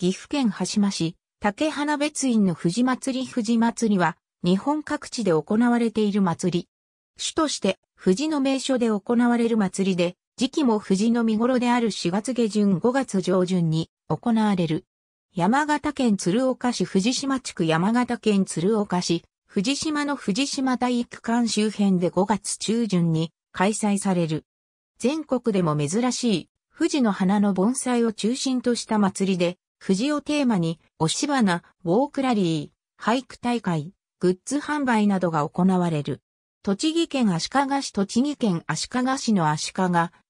岐阜県羽島市、竹花別院の藤祭り藤祭りは、日本各地で行われている祭り。主として、藤の名所で行われる祭りで、時期も藤の見頃である4月下旬5月上旬に行われる。山形県鶴岡市藤島地区山形県鶴岡市、藤島の藤島体育館周辺で5月中旬に開催される。全国でも珍しい、富士の花の盆栽を中心とした祭りで、富士をテーマに、押し花、ウォークラリー、俳句大会、グッズ販売などが行われる。栃木県足利市栃木県足利市の足利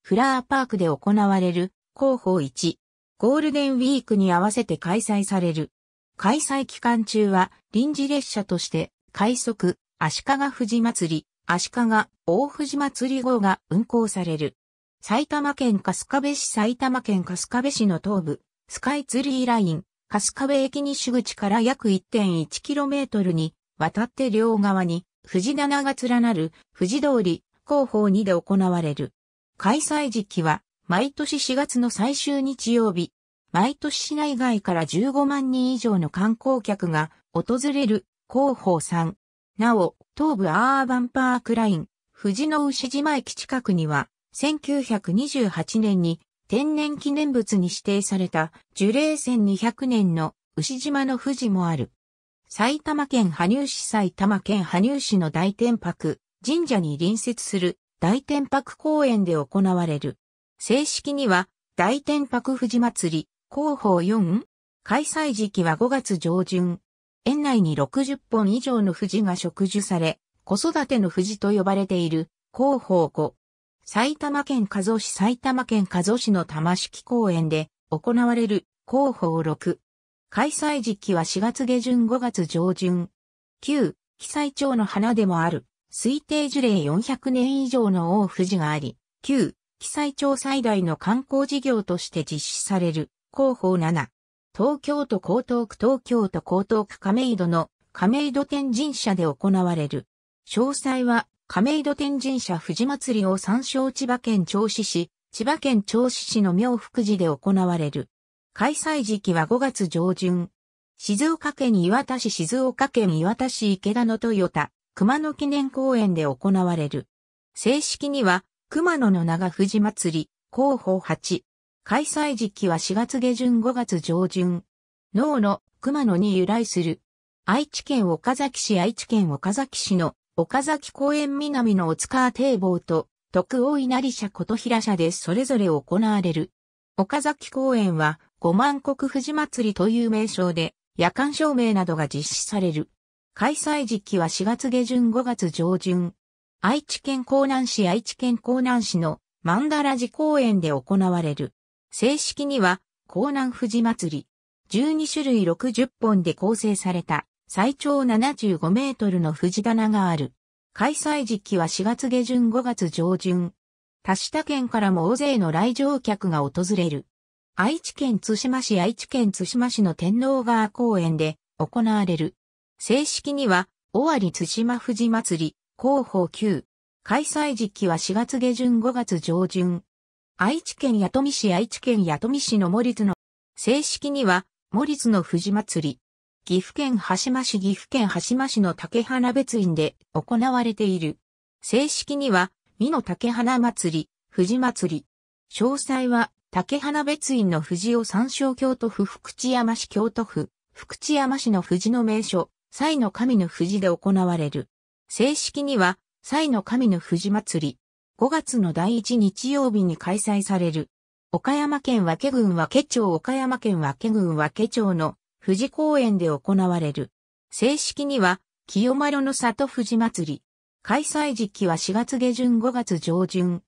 フラーパークで行われる広報1ゴールデンウィークに合わせて開催される。開催期間中は臨時列車として快速足利富士祭り、足利大富士祭り号が運行される。埼玉県春日部市埼玉県春日部市の東部、スカイツリーライン、春日部駅西口から約 1.1km に渡って両側に富士棚が連なる富士通り広報2で行われる。開催時期は毎年4月の最終日曜日。毎年市内外から15万人以上の観光客が訪れる広報3。なお、東部アーバンパークライン、富士の牛島駅近くには、1928年に天然記念物に指定された樹齢1200年の牛島の富士もある。埼玉県羽生市埼玉県羽生市の大天白神社に隣接する大天白公園で行われる。正式には大天白富士祭り広報4開催時期は5月上旬。園内に60本以上の富士が植樹され、子育ての富士と呼ばれている広報5埼玉県加須市埼玉県加須市の玉敷公園で行われる広報6。開催時期は4月下旬5月上旬。9、被災町の花でもある、推定樹齢400年以上の大富士があり、9、被災町最大の観光事業として実施される、広報7。東京都江東区東京都江東区亀戸の亀戸天神社で行われる。詳細は亀戸天神社富士祭りを参照千葉県銚子市、千葉県銚子市の妙福寺で行われる。開催時期は5月上旬。静岡県岩田市静岡県岩田市池田の豊田、熊野記念公園で行われる。正式には、熊野の長富士祭り、広報8。開催時期は4月下旬5月上旬。脳の熊野に由来する。愛知県岡崎市愛知県岡崎市の岡崎公園南の大塚堤防と徳大稲荷社琴平社でそれぞれ行われる。岡崎公園は五万国富士祭りという名称で夜間照明などが実施される。開催時期は4月下旬5月上旬。愛知県江南市愛知県江南市の万荼羅寺公園で行われる。正式には江南富士祭り。12種類60本で構成された最長75メートルの藤棚がある。開催時期は4月下旬5月上旬。多志他県からも大勢の来場客が訪れる。愛知県津島市愛知県津島市の天皇川公園で行われる。正式には、尾張津島富士祭り、広報級。開催時期は4月下旬5月上旬。愛知県弥富市愛知県弥富市の森津の、正式には、森津の富士祭り、岐阜県羽島市岐阜県羽島市の竹花別院で行われている。正式には、美の竹花祭り、富士祭り。詳細は、竹花別院の富士を参照京都府福知山市京都府、福知山市の富士の名所、祭の神の富士で行われる。正式には、祭の神の富士祭り。5月の第1日曜日に開催される。岡山県和け郡和気町岡山県和け郡和気町の富士公園で行われる。正式には、清丸の里富士祭り。開催時期は4月下旬5月上旬。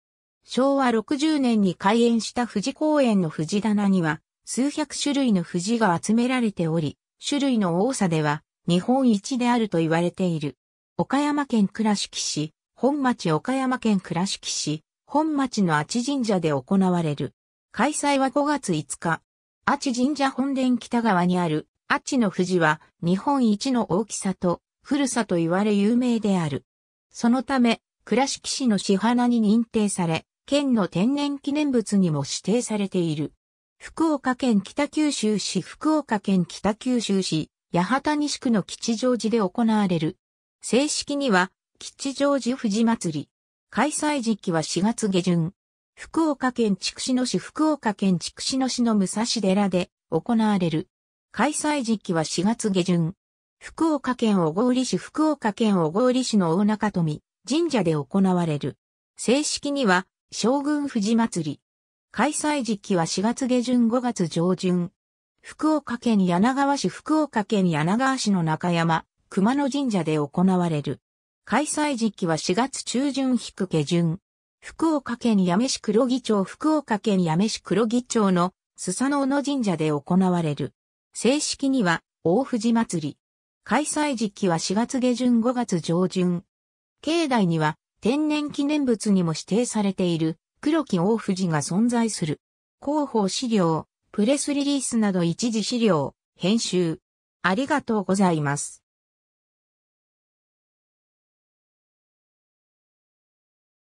昭和60年に開園した富士公園の富士棚には、数百種類の富士が集められており、種類の多さでは、日本一であると言われている。岡山県倉敷市、本町岡山県倉敷市、本町の阿智神社で行われる。開催は5月5日。阿智神社本殿北側にあるっちの富士は日本一の大きさと古さと言われ有名である。そのため、倉敷市の市花に認定され、県の天然記念物にも指定されている。福岡県北九州市福岡県北九州市八幡西区の吉祥寺で行われる。正式には吉祥寺富士祭り。開催時期は4月下旬。福岡県筑紫野市福岡県筑紫野市の武蔵寺で行われる。開催時期は4月下旬。福岡県小郡市福岡県小郡市の大中富神社で行われる。正式には将軍富士祭り。開催時期は4月下旬5月上旬。福岡県柳川市福岡県柳川市の中山、熊野神社で行われる。開催時期は4月中旬引下旬。福岡県八女市黒木町福岡県八女市黒木町の須佐野オの神社で行われる。正式には大藤祭り。開催時期は4月下旬5月上旬。境内には天然記念物にも指定されている黒木大藤が存在する。広報資料、プレスリリースなど一時資料、編集。ありがとうございます。